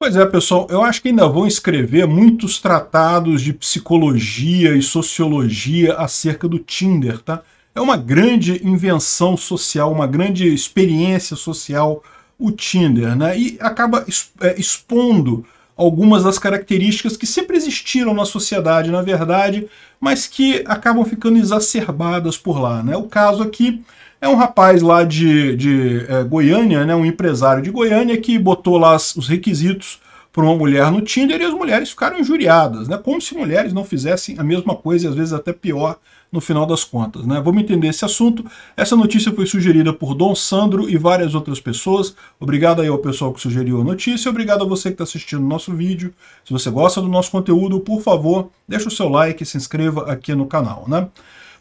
Pois é, pessoal, eu acho que ainda vão escrever muitos tratados de psicologia e sociologia acerca do Tinder, tá? É uma grande invenção social, uma grande experiência social o Tinder, né? E acaba é, expondo algumas das características que sempre existiram na sociedade, na verdade, mas que acabam ficando exacerbadas por lá, né? O caso aqui é um rapaz lá de, de é, Goiânia, né, um empresário de Goiânia, que botou lá os requisitos para uma mulher no Tinder e as mulheres ficaram injuriadas, né? Como se mulheres não fizessem a mesma coisa e às vezes até pior no final das contas, né? Vamos entender esse assunto. Essa notícia foi sugerida por Dom Sandro e várias outras pessoas. Obrigado aí ao pessoal que sugeriu a notícia. Obrigado a você que está assistindo o nosso vídeo. Se você gosta do nosso conteúdo, por favor, deixa o seu like e se inscreva aqui no canal, né?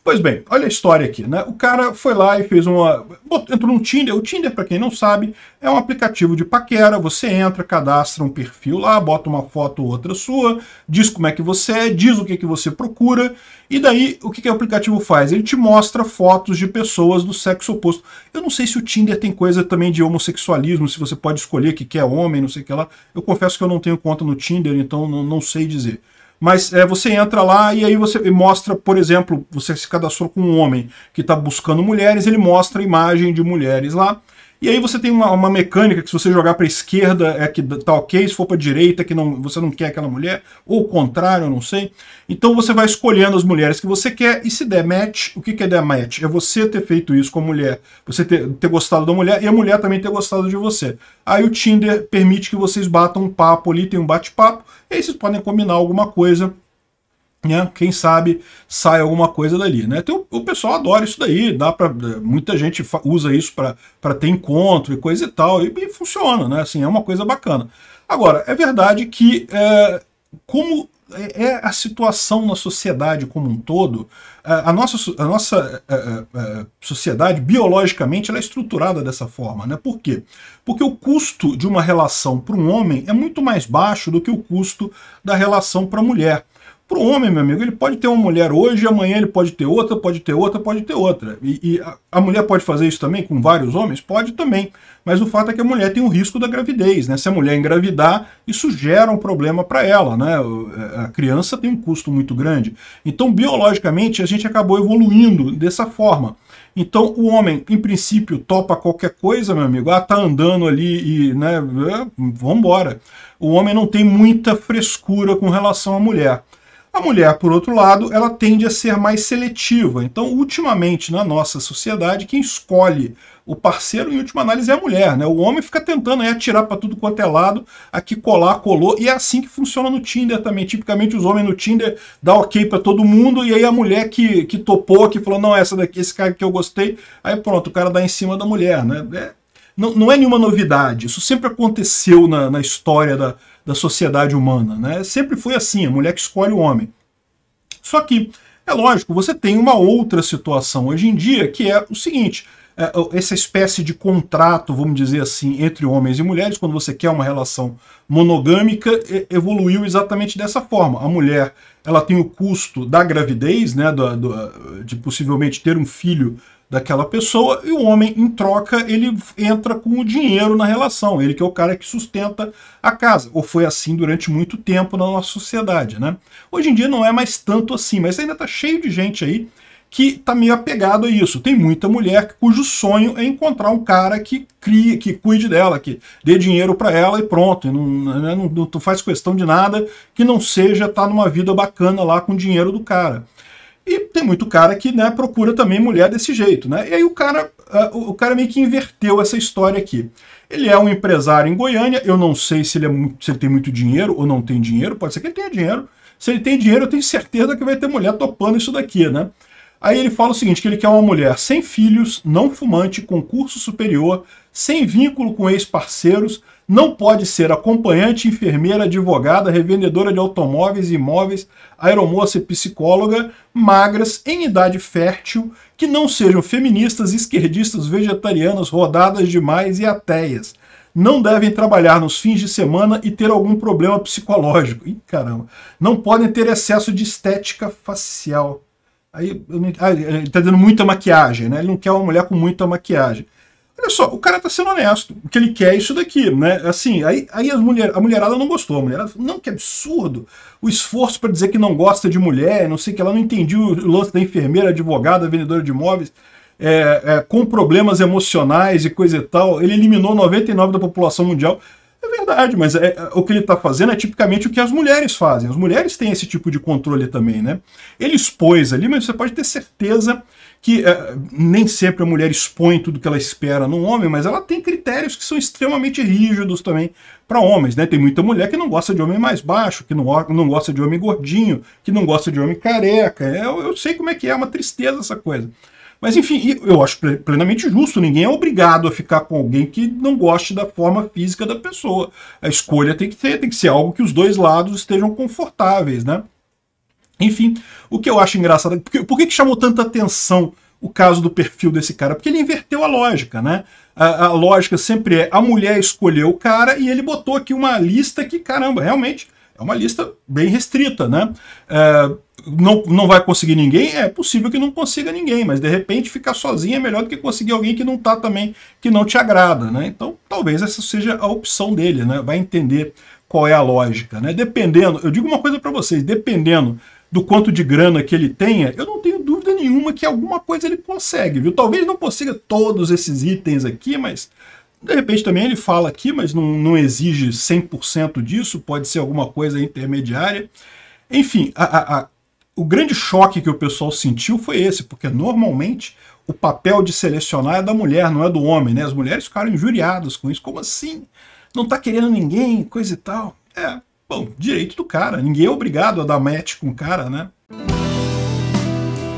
Pois bem, olha a história aqui, né? O cara foi lá e fez uma. Entrou no Tinder. O Tinder, para quem não sabe, é um aplicativo de paquera. Você entra, cadastra um perfil lá, bota uma foto ou outra sua, diz como é que você é, diz o que, que você procura. E daí, o que, que o aplicativo faz? Ele te mostra fotos de pessoas do sexo oposto. Eu não sei se o Tinder tem coisa também de homossexualismo, se você pode escolher que, quer homem, não sei o que lá. Eu confesso que eu não tenho conta no Tinder, então não, não sei dizer. Mas é, você entra lá e aí você mostra, por exemplo, você se cadastrou com um homem que está buscando mulheres, ele mostra a imagem de mulheres lá. E aí você tem uma, uma mecânica que se você jogar para esquerda é que tá ok, se for para direita é que não, você não quer aquela mulher, ou o contrário, não sei. Então você vai escolhendo as mulheres que você quer e se der match, o que, que é der match? É você ter feito isso com a mulher, você ter, ter gostado da mulher e a mulher também ter gostado de você. Aí o Tinder permite que vocês batam um papo ali, tem um bate-papo, e aí vocês podem combinar alguma coisa né? Quem sabe sai alguma coisa dali, né? Então, o pessoal adora isso daí, dá para né, muita gente usa isso para ter encontro e coisa e tal, e, e, funciona, né? Assim, é uma coisa bacana. Agora, é verdade que é, como é, é a situação na sociedade como um todo, é, a nossa, a nossa a, a, a sociedade, biologicamente, ela é estruturada dessa forma. Né? Por quê? Porque o custo de uma relação para um homem é muito mais baixo do que o custo da relação para a mulher. Para o homem, meu amigo, ele pode ter uma mulher hoje, amanhã ele pode ter outra, pode ter outra, pode ter outra. E, e a, a, mulher pode fazer isso também com vários homens? Pode também. Mas o fato é que a mulher tem o risco da gravidez, né? Se a mulher engravidar, isso gera um problema para ela, né? A criança tem um custo muito grande. Então, biologicamente, a gente acabou evoluindo dessa forma. Então, o homem, em princípio, topa qualquer coisa, meu amigo. Ah, tá andando ali e, né, vambora. O homem não tem muita frescura com relação à mulher. A mulher, por outro lado, ela tende a ser mais seletiva. Então, ultimamente, na nossa sociedade, quem escolhe o parceiro, em última análise, é a mulher. Né? O homem fica tentando aí, atirar para tudo quanto é lado, aqui colar, colou. E é assim que funciona no Tinder também. Tipicamente, os homens no Tinder dão ok para todo mundo, e aí a mulher que, que topou, que falou, não, essa daqui, esse cara que eu gostei, aí pronto, o cara dá em cima da mulher. Né? É não, não é nenhuma novidade. Isso sempre aconteceu na, na história da, da sociedade humana. Né? Sempre foi assim, a mulher que escolhe o homem. Só que, é lógico, você tem uma outra situação hoje em dia, que é o seguinte, é, essa espécie de contrato, vamos dizer assim, entre homens e mulheres, quando você quer uma relação monogâmica, evoluiu exatamente dessa forma. A mulher ela tem o custo da gravidez, né, do, do, de possivelmente ter um filho daquela pessoa e o homem, em troca, ele entra com o dinheiro na relação, ele que é o cara que sustenta a casa. Ou foi assim durante muito tempo na nossa sociedade, né? Hoje em dia não é mais tanto assim, mas ainda tá cheio de gente aí que tá meio apegado a isso. Tem muita mulher cujo sonho é encontrar um cara que crie, que cuide dela, que dê dinheiro para ela e pronto. E não, né, não, não, faz questão de nada que não seja estar tá numa vida bacana lá com o dinheiro do cara. E tem muito cara que né, procura também mulher desse jeito, né? E aí o cara, uh, o cara meio que inverteu essa história aqui. Ele é um empresário em Goiânia, eu não sei se ele, é se ele tem muito dinheiro ou não tem dinheiro, pode ser que ele tenha dinheiro. Se ele tem dinheiro, eu tenho certeza que vai ter mulher topando isso daqui, né? Aí ele fala o seguinte, que ele quer uma mulher sem filhos, não fumante, com curso superior, sem vínculo com ex-parceiros, não pode ser acompanhante, enfermeira, advogada, revendedora de automóveis, e imóveis, aeromoça e psicóloga, magras, em idade fértil, que não sejam feministas, esquerdistas, vegetarianas, rodadas demais e ateias. Não devem trabalhar nos fins de semana e ter algum problema psicológico. Ih, caramba. Não podem ter excesso de estética facial. Aí, ele está dando muita maquiagem, né? Ele não quer uma mulher com muita maquiagem. Olha só, o cara tá sendo honesto. O que ele quer é isso daqui, né? Assim, aí, aí as mulher, a mulherada não gostou. A mulherada falou, não, que absurdo. O esforço para dizer que não gosta de mulher, não sei que, ela não entendia o lance da enfermeira, advogada, vendedora de imóveis, é, é, com problemas emocionais e coisa e tal. Ele eliminou 99% da população mundial. É verdade, mas é, é o que ele está fazendo é tipicamente o que as mulheres fazem. As mulheres têm esse tipo de controle também, né? Ele expôs ali, mas você pode ter certeza que é, nem sempre a mulher expõe tudo que ela espera num homem, mas ela tem critérios que são extremamente rígidos também para homens, né? Tem muita mulher que não gosta de homem mais baixo, que não, não gosta de homem gordinho, que não gosta de homem careca. É, eu, eu sei como é que é, é uma tristeza essa coisa. Mas enfim, eu acho plenamente justo, ninguém é obrigado a ficar com alguém que não goste da forma física da pessoa. A escolha tem que ter, tem que ser algo que os dois lados estejam confortáveis, né? Enfim, o que eu acho engraçado, por que, por que chamou tanta atenção o caso do perfil desse cara? Porque ele inverteu a lógica, né? A, a, lógica sempre é a mulher escolheu o cara e ele botou aqui uma lista que, caramba, realmente é uma lista bem restrita, né? É, não, não vai conseguir ninguém? É possível que não consiga ninguém, mas de repente ficar sozinho é melhor do que conseguir alguém que não tá também, que não te agrada, né? Então talvez essa seja a opção dele, né? Vai entender qual é a lógica, né? Dependendo, eu digo uma coisa para vocês, dependendo do quanto de grana que ele tenha, eu não tenho dúvida nenhuma que alguma coisa ele consegue, viu? Talvez não consiga todos esses itens aqui, mas de repente também ele fala aqui, mas não, não exige 100% disso, pode ser alguma coisa intermediária. Enfim, a, a, a, o grande choque que o pessoal sentiu foi esse, porque normalmente o papel de selecionar é da mulher, não é do homem, né? As mulheres ficaram injuriadas com isso, como assim? Não tá querendo ninguém, coisa e tal. É, Bom, direito do cara. Ninguém é obrigado a dar match com o cara, né?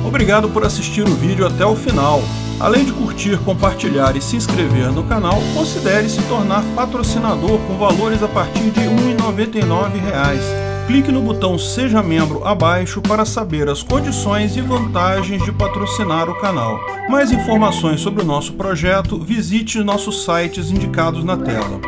Obrigado por assistir o vídeo até o final. Além de curtir, compartilhar e se inscrever no canal, considere se tornar patrocinador com valores a partir de R$ 1,99. Clique no botão Seja Membro abaixo para saber as condições e vantagens de patrocinar o canal. Mais informações sobre o nosso projeto, visite nossos sites indicados na tela.